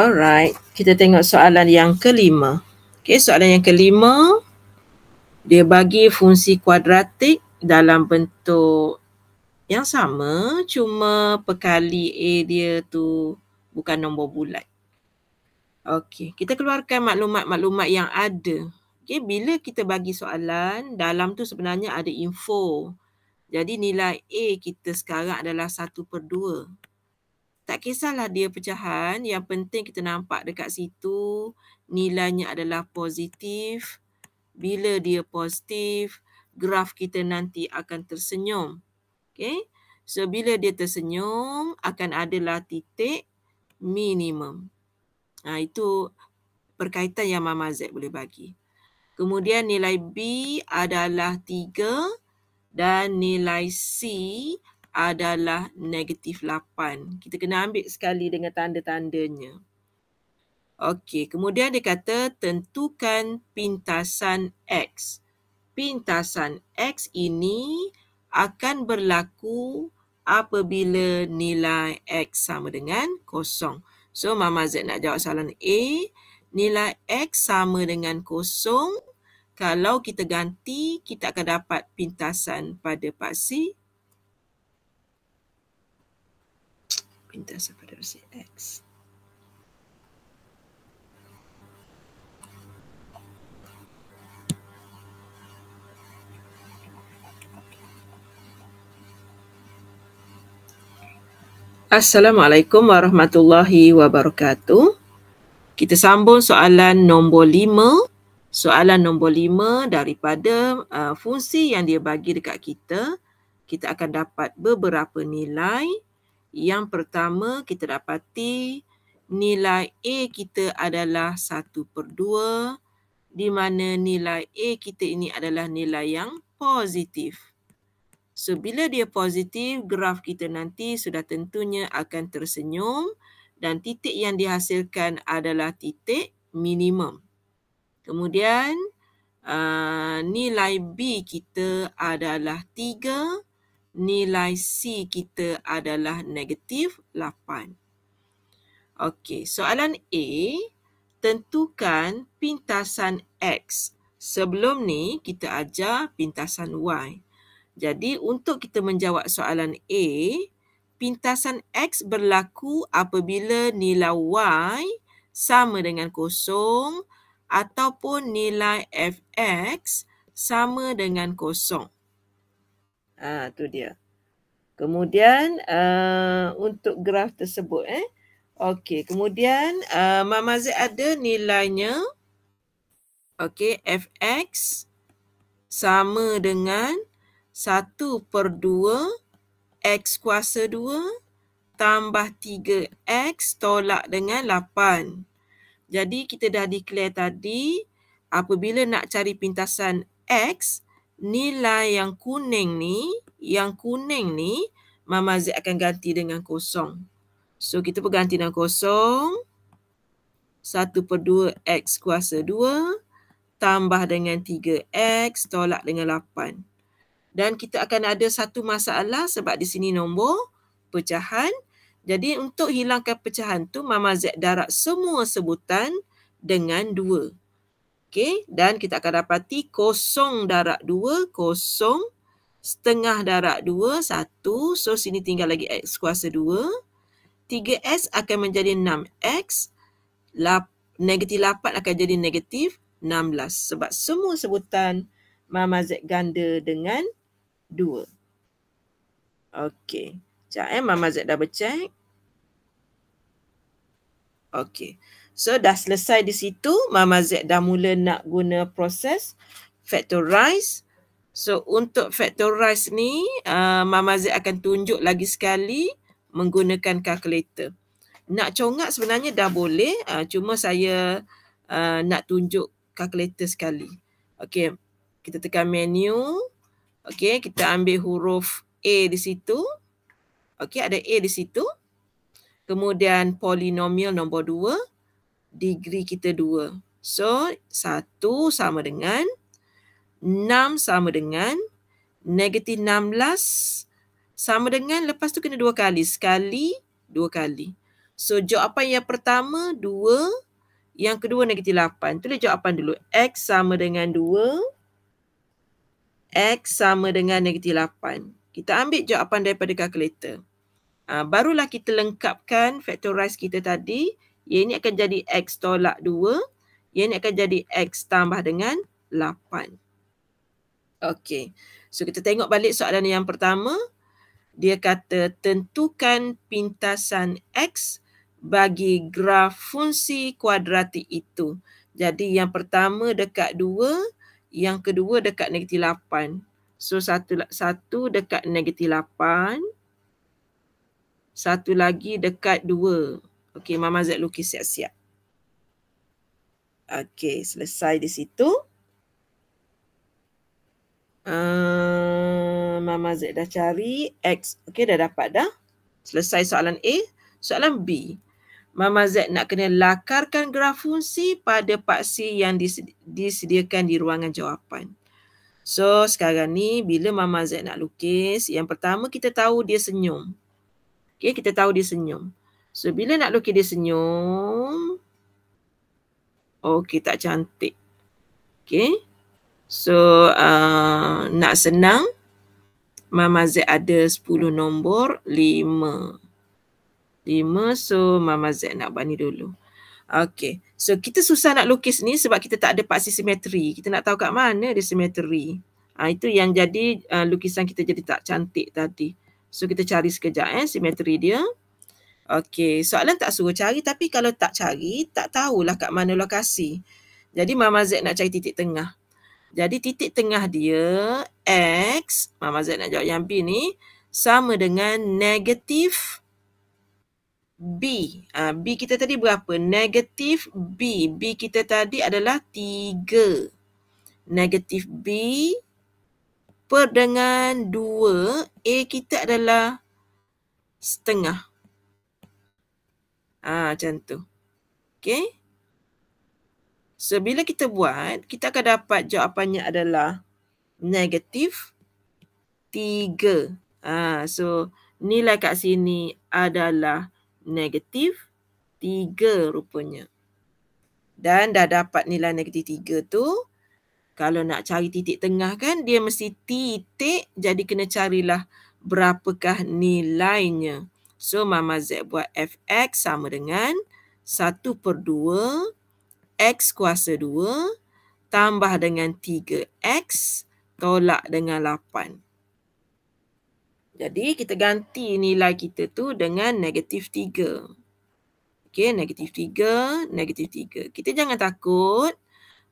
Alright, kita tengok soalan yang kelima. Okay, soalan yang kelima, dia bagi fungsi kuadratik dalam bentuk yang sama, cuma pekali A dia tu bukan nombor bulat. Okay, kita keluarkan maklumat-maklumat yang ada. Okay, bila kita bagi soalan, dalam tu sebenarnya ada info. Jadi nilai A kita sekarang adalah 1 per 2 tak kisahlah dia pecahan yang penting kita nampak dekat situ nilainya adalah positif bila dia positif graf kita nanti akan tersenyum Okay? so bila dia tersenyum akan adalah titik minimum ha itu berkaitan yang mama Z boleh bagi kemudian nilai B adalah 3 dan nilai C adalah negatif 8. Kita kena ambil sekali dengan tanda-tandanya. Okey, kemudian dia kata tentukan pintasan X. Pintasan X ini akan berlaku apabila nilai X sama dengan kosong. So, Mama Z nak jawab soalan A. Nilai X sama dengan kosong. Kalau kita ganti, kita akan dapat pintasan pada paksi pintas pada versi X. Assalamualaikum warahmatullahi wabarakatuh. Kita sambung soalan nombor lima. Soalan nombor lima daripada uh, fungsi yang dia bagi dekat kita. Kita akan dapat beberapa nilai. Yang pertama kita dapati nilai A kita adalah 1 per 2 di mana nilai A kita ini adalah nilai yang positif. So, bila dia positif, graf kita nanti sudah tentunya akan tersenyum dan titik yang dihasilkan adalah titik minimum. Kemudian, uh, nilai B kita adalah 3 nilai C kita adalah negatif 8. Okey, soalan A, tentukan pintasan X. Sebelum ni, kita ajar pintasan Y. Jadi, untuk kita menjawab soalan A, pintasan X berlaku apabila nilai Y sama dengan kosong ataupun nilai Fx sama dengan kosong. Ha, tu dia. Kemudian uh, untuk graf tersebut eh. Okey, kemudian uh, Mama Z ada nilainya. Okey, Fx sama dengan 1 per 2 X kuasa 2 tambah 3X tolak dengan 8. Jadi kita dah declare tadi apabila nak cari pintasan X, nilai yang kuning ni, yang kuning ni, Mama Z akan ganti dengan kosong. So, kita berganti dengan kosong. 1 per 2 X kuasa 2. Tambah dengan 3 X, tolak dengan 8. Dan kita akan ada satu masalah sebab di sini nombor pecahan. Jadi, untuk hilangkan pecahan tu, Mama Z darat semua sebutan dengan 2. Okey, dan kita akan dapati kosong darab dua kosong setengah darab dua satu. So, sini tinggal lagi X kuasa dua 3 s akan menjadi 6X. Negatif 8 akan jadi negatif 16. Sebab semua sebutan Mama Z ganda dengan dua. Okey. Sekejap eh, Mama Z double check. Okey. So dah selesai di situ, Mama Z dah mula nak guna proses factorize. So untuk factorize ni, uh, Mama Z akan tunjuk lagi sekali menggunakan calculator. Nak congak sebenarnya dah boleh, uh, cuma saya uh, nak tunjuk calculator sekali. Okay, kita tekan menu. Okay, kita ambil huruf A di situ. Okay, ada A di situ. Kemudian polinomial nombor dua degree kita dua, So satu sama dengan enam sama dengan negatif enam belas sama dengan lepas tu kena dua kali. Sekali, dua kali. So jawapan yang pertama dua, yang kedua negatif lapan. Itulah jawapan dulu. X sama dengan dua, X sama dengan negatif lapan. Kita ambil jawapan daripada kalkulator. Uh, ah, barulah kita lengkapkan factorize kita tadi. Yang ini akan jadi X tolak 2. Yang ini akan jadi X tambah dengan 8. Okey. So kita tengok balik soalan yang pertama. Dia kata tentukan pintasan X bagi graf fungsi kuadratik itu. Jadi yang pertama dekat 2. Yang kedua dekat negatif 8. So satu, satu dekat negatif 8. Satu lagi dekat 2. Okey, Mama Z lukis siap-siap. Okey, selesai di situ. Uh, Mama Z dah cari X. Okey, dah dapat dah. Selesai soalan A. Soalan B. Mama Z nak kena lakarkan graf fungsi pada paksi yang disediakan di ruangan jawapan. So sekarang ni bila Mama Z nak lukis, yang pertama kita tahu dia senyum. Okey, kita tahu dia senyum. So bila nak lukis dia senyum. Okay tak cantik. Okay. So uh, nak senang. Mama Z ada 10 nombor. 5. 5. So Mama Z nak bani dulu. Okay. So kita susah nak lukis ni sebab kita tak ada paksi simetri. Kita nak tahu kat mana dia simetri. Ha, itu yang jadi uh, lukisan kita jadi tak cantik tadi. So kita cari sekejap eh simetri dia. Simetri dia. Okey, soalan tak suruh cari tapi kalau tak cari, tak tahulah kat mana lokasi. Jadi Mama Z nak cari titik tengah. Jadi titik tengah dia X, Mama Z nak jawab yang B ni, sama dengan negatif B. Ha, B kita tadi berapa? Negatif B. B kita tadi adalah 3. Negatif B per dengan 2. A kita adalah setengah. Ah, ha, macam tu. Okay. So, bila kita buat, kita akan dapat jawapannya adalah negatif tiga. Ha, so, nilai kat sini adalah negatif tiga rupanya. Dan dah dapat nilai negatif tiga tu, kalau nak cari titik tengah kan, dia mesti titik, jadi kena carilah berapakah nilainya. So mama Z buat fx sama dengan 1 per 2 x kuasa 2 tambah dengan 3x tolak dengan 8. Jadi kita ganti nilai kita tu dengan negatif 3. Okey, negatif 3, negatif 3. Kita jangan takut.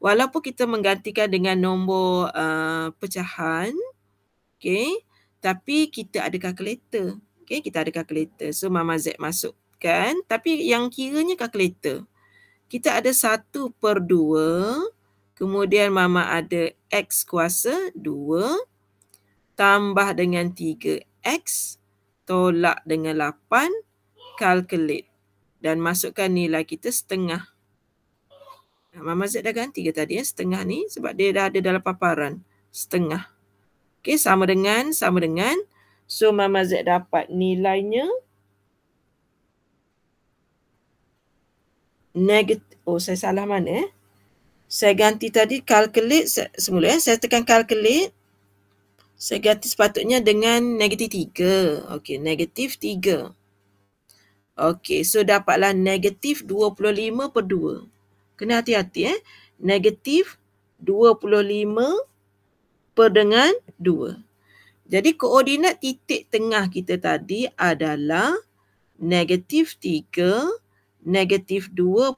Walaupun kita menggantikan dengan nombor uh, pecahan, okey, tapi kita ada kalkulator. Okay, kita ada kalkulator. So Mama Z masukkan. Tapi yang kiranya kalkulator. Kita ada 1 per 2. Kemudian Mama ada X kuasa 2. Tambah dengan 3X. Tolak dengan 8. Calculate. Dan masukkan nilai kita setengah. Mama Z dah ganti ke tadi ya? Setengah ni sebab dia dah ada dalam paparan. Setengah. Okay, sama dengan, sama dengan 0.5. So Mama Z dapat nilainya negatif. Oh saya salah mana eh? Saya ganti tadi calculate semula eh. Saya tekan calculate. Saya ganti sepatutnya dengan negatif 3. Okey, negatif 3. Okey, so dapatlah negatif 25 per 2. Kena hati-hati eh. Negatif 25 per dengan 2. Jadi koordinat titik tengah kita tadi adalah negatif 3, negatif 25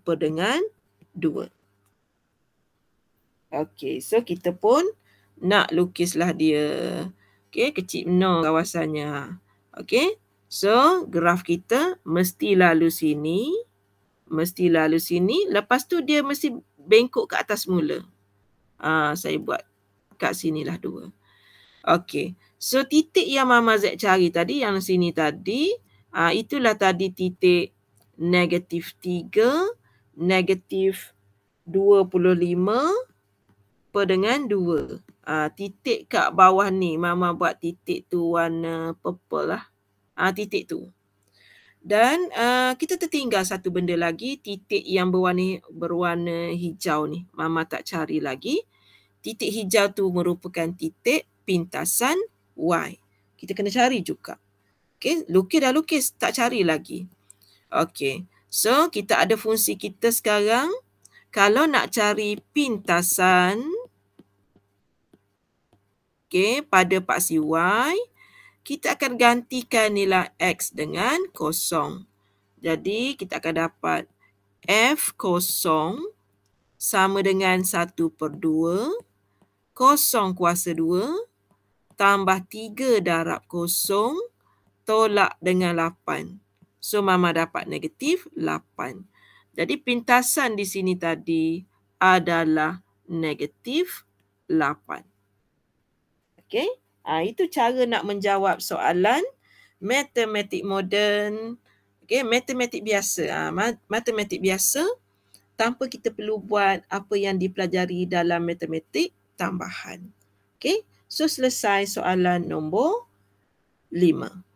per dengan 2. Okey, so kita pun nak lukislah dia. Okey, kecil no kawasannya. Okey, so graf kita mesti lalu sini. Mesti lalu sini. Lepas tu dia mesti bengkok ke atas mula. Uh, saya buat kat sinilah dua. Okey. So titik yang Mama Z cari tadi yang sini tadi uh, itulah tadi titik negatif 3, negatif 25 per dengan 2. Uh, ah, titik kat bawah ni Mama buat titik tu warna purple lah. Uh, titik tu. Dan uh, kita tertinggal satu benda lagi. Titik yang berwarna, berwarna hijau ni. Mama tak cari lagi. Titik hijau tu merupakan titik pintasan Y. Kita kena cari juga. Okey, lukis dah lukis, tak cari lagi. Okey, so kita ada fungsi kita sekarang. Kalau nak cari pintasan okay, pada paksi Y, kita akan gantikan nilai X dengan kosong. Jadi kita akan dapat F kosong sama dengan 1 per 2, kosong kuasa 2, tambah 3 darab kosong, tolak dengan 8. So, Mama dapat negatif 8. Jadi, pintasan di sini tadi adalah negatif 8. Okay, ha, itu cara nak menjawab soalan matematik moden. Okay, matematik biasa. Ha, matematik biasa tanpa kita perlu buat apa yang dipelajari dalam matematik tambahan. Okay. So, selesai soalan nombor lima.